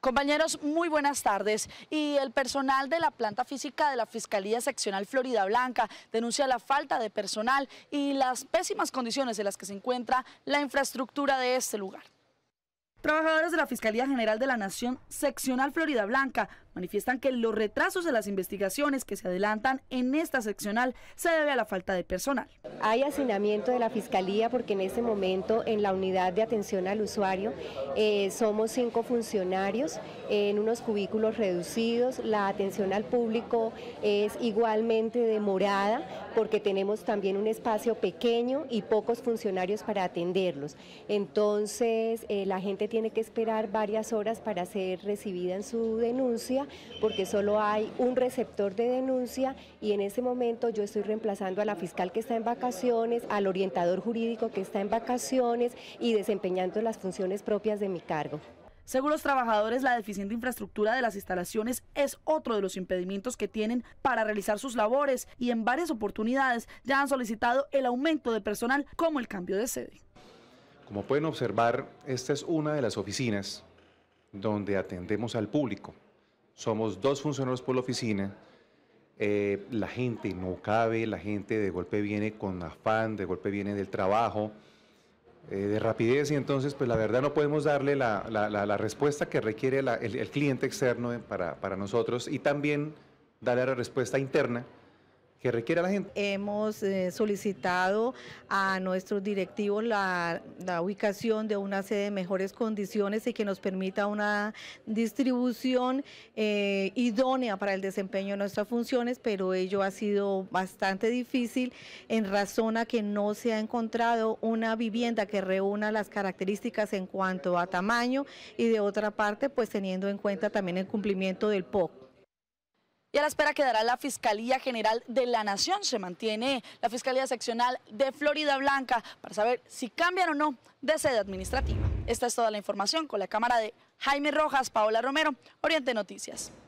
Compañeros, muy buenas tardes. Y el personal de la planta física de la Fiscalía Seccional Florida Blanca denuncia la falta de personal y las pésimas condiciones en las que se encuentra la infraestructura de este lugar. Trabajadores de la Fiscalía General de la Nación, seccional Florida Blanca, manifiestan que los retrasos en las investigaciones que se adelantan en esta seccional se debe a la falta de personal. Hay hacinamiento de la Fiscalía porque en este momento en la unidad de atención al usuario eh, somos cinco funcionarios en unos cubículos reducidos, la atención al público es igualmente demorada porque tenemos también un espacio pequeño y pocos funcionarios para atenderlos. Entonces eh, la gente tiene que esperar varias horas para ser recibida en su denuncia, porque solo hay un receptor de denuncia y en ese momento yo estoy reemplazando a la fiscal que está en vacaciones, al orientador jurídico que está en vacaciones y desempeñando las funciones propias de mi cargo. Según los trabajadores, la deficiente infraestructura de las instalaciones es otro de los impedimentos que tienen para realizar sus labores y en varias oportunidades ya han solicitado el aumento de personal como el cambio de sede. Como pueden observar, esta es una de las oficinas donde atendemos al público. Somos dos funcionarios por la oficina. Eh, la gente no cabe, la gente de golpe viene con afán, de golpe viene del trabajo, eh, de rapidez y entonces pues la verdad no podemos darle la, respuesta que requiere el, cliente externo para, para nosotros y también darle la respuesta interna que requiere la gente. Hemos eh, solicitado a nuestros directivos la, ubicación de una sede de mejores condiciones y que nos permita una distribución eh, idónea para el desempeño de nuestras funciones, pero ello ha sido bastante difícil en razón a que no se ha encontrado una vivienda que reúna las características en cuanto a tamaño y de otra parte, pues teniendo en cuenta también el cumplimiento del POC. Y a la espera quedará la Fiscalía General de la Nación. Se mantiene la Fiscalía Seccional de Florida Blanca para saber si cambian o no de sede administrativa. Esta es toda la información con la cámara de Jaime Rojas, Paola Romero, Oriente Noticias.